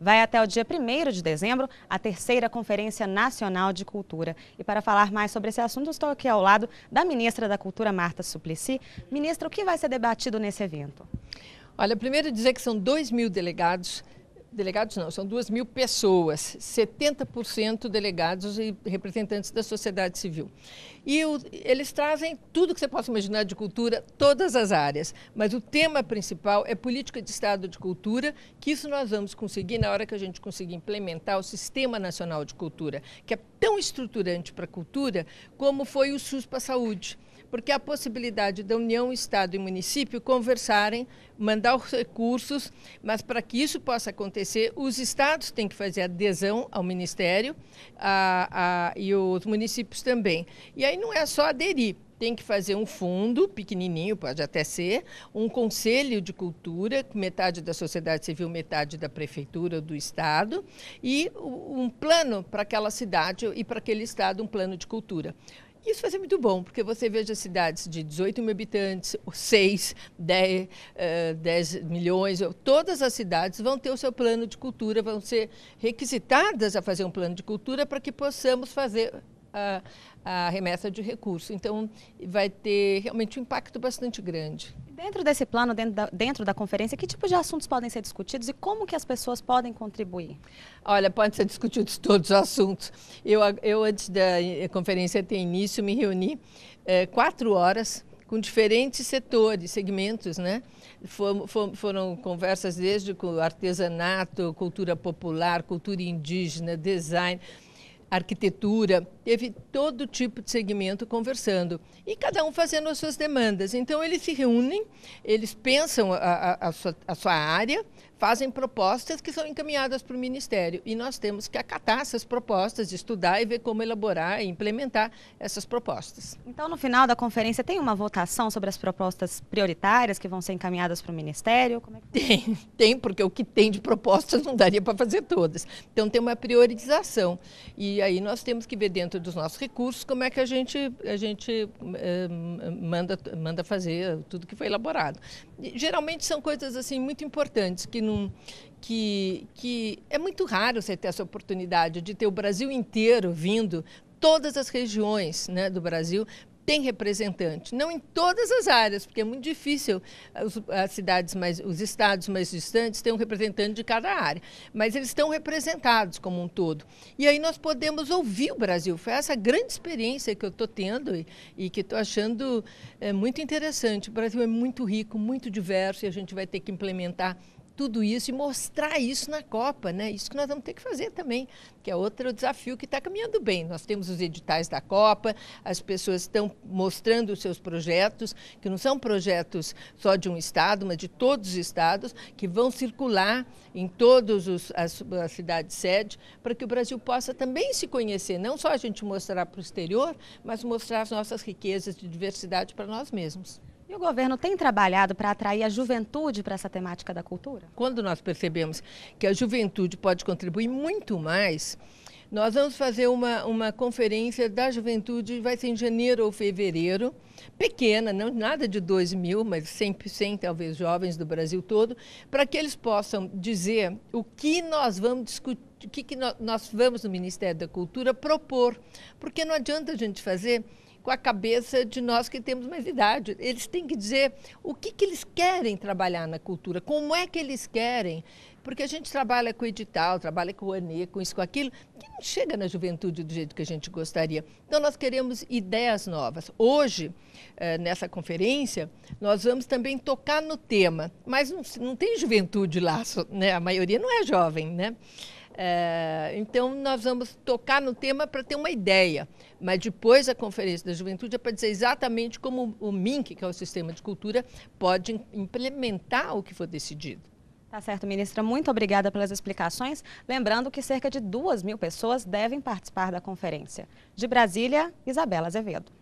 Vai até o dia 1 de dezembro a terceira Conferência Nacional de Cultura. E para falar mais sobre esse assunto, estou aqui ao lado da ministra da Cultura, Marta Suplicy. Ministra, o que vai ser debatido nesse evento? Olha, primeiro dizer que são 2 mil delegados delegados não, são duas mil pessoas, 70% delegados e representantes da sociedade civil. E o, eles trazem tudo que você possa imaginar de cultura, todas as áreas, mas o tema principal é política de Estado de cultura, que isso nós vamos conseguir na hora que a gente conseguir implementar o Sistema Nacional de Cultura, que é tão estruturante para a cultura como foi o SUS para a saúde porque a possibilidade da União, Estado e município conversarem, mandar os recursos, mas para que isso possa acontecer, os estados têm que fazer adesão ao Ministério a, a, e os municípios também. E aí não é só aderir, tem que fazer um fundo pequenininho, pode até ser, um conselho de cultura, metade da sociedade civil, metade da prefeitura do estado, e um plano para aquela cidade e para aquele estado, um plano de cultura. Isso vai ser muito bom, porque você veja cidades de 18 mil habitantes, 6, 10, 10 milhões, todas as cidades vão ter o seu plano de cultura, vão ser requisitadas a fazer um plano de cultura para que possamos fazer a, a remessa de recursos. Então, vai ter realmente um impacto bastante grande. Dentro desse plano, dentro da, dentro da conferência, que tipo de assuntos podem ser discutidos e como que as pessoas podem contribuir? Olha, podem ser discutidos todos os assuntos. Eu, eu antes da conferência ter início, me reuni é, quatro horas com diferentes setores, segmentos, né? For, foram conversas desde com artesanato, cultura popular, cultura indígena, design, arquitetura, teve todo tipo de segmento conversando e cada um fazendo as suas demandas. Então, eles se reúnem, eles pensam a, a, a, sua, a sua, área, fazem propostas que são encaminhadas para o Ministério e nós temos que acatar essas propostas, estudar e ver como elaborar e implementar essas propostas. Então, no final da conferência, tem uma votação sobre as propostas prioritárias que vão ser encaminhadas para o Ministério? Como é que... Tem, tem, porque o que tem de propostas não daria para fazer todas. Então, tem uma priorização e aí nós temos que ver dentro dos nossos recursos, como é que a gente, a gente eh, manda, manda fazer tudo que foi elaborado. geralmente são coisas assim muito importantes que não, que, que é muito raro você ter essa oportunidade de ter o Brasil inteiro vindo todas as regiões né, do Brasil tem representante, não em todas as áreas, porque é muito difícil as, eh, as cidades mais, os estados mais distantes têm um representante de cada área, mas eles estão representados como um todo. E aí nós podemos ouvir o Brasil. Foi essa grande experiência que eu estou tendo e, e que estou achando é, muito interessante. O Brasil é muito rico, muito diverso e a gente vai ter que implementar tudo isso e mostrar isso na Copa, né? Isso que nós vamos ter que fazer também, que é outro desafio que está caminhando bem. Nós temos os editais da Copa, as pessoas estão mostrando os seus projetos, que não são projetos só de um estado, mas de todos os estados, que vão circular em todas as, as cidades sede, para que o Brasil possa também se conhecer, não só a gente mostrar para o exterior, mas mostrar as nossas riquezas de diversidade para nós mesmos. E o governo tem trabalhado para atrair a juventude para essa temática da cultura? Quando nós percebemos que a juventude pode contribuir muito mais, nós vamos fazer uma, uma conferência da juventude, vai ser em janeiro ou fevereiro, pequena, não nada de 2 mil, mas 100, 100 talvez jovens do Brasil todo, para que eles possam dizer o que nós vamos discutir o que, que nós vamos no Ministério da Cultura propor, porque não adianta a gente fazer com a cabeça de nós que temos mais idade. Eles têm que dizer o que, que eles querem trabalhar na cultura, como é que eles querem. Porque a gente trabalha com edital, trabalha com o ANE, com isso, com aquilo, que não chega na juventude do jeito que a gente gostaria. Então, nós queremos ideias novas. Hoje, eh, nessa conferência, nós vamos também tocar no tema, mas não, tem juventude lá, né? a maioria não é jovem, né? É, então, nós vamos tocar no tema para ter uma ideia, mas depois a Conferência da Juventude é para dizer exatamente como o MINC, que é o Sistema de Cultura, pode implementar o que for decidido. Tá certo, ministra. Muito obrigada pelas explicações. Lembrando que cerca de duas mil pessoas devem participar da conferência. De Brasília, Isabela Azevedo.